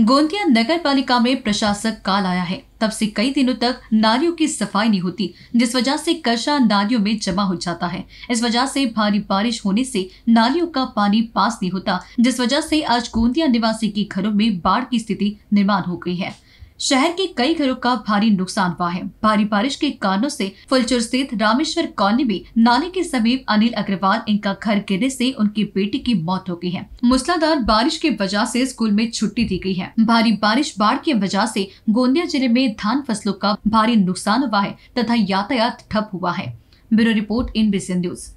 गोंदिया नगर पालिका में प्रशासक काल आया है तब से कई दिनों तक नालियों की सफाई नहीं होती जिस वजह से कचरा नालियों में जमा हो जाता है इस वजह से भारी बारिश होने से नालियों का पानी पास नहीं होता जिस वजह से आज गोंदिया निवासी के घरों में बाढ़ की स्थिति निर्माण हो गई है शहर के कई घरों का भारी नुकसान हुआ है भारी बारिश के कारणों से फुलचुर स्थित रामेश्वर कॉलोनी में नाले के समीप अनिल अग्रवाल इनका घर गिरने से उनकी बेटी की मौत हो गई है मूसलाधार बारिश की वजह से स्कूल में छुट्टी दी गई है भारी बारिश बाढ़ की वजह से गोंदिया जिले में धान फसलों का भारी नुकसान हुआ है तथा यातायात ठप हुआ है ब्यूरो रिपोर्ट इन बीसी न्यूज़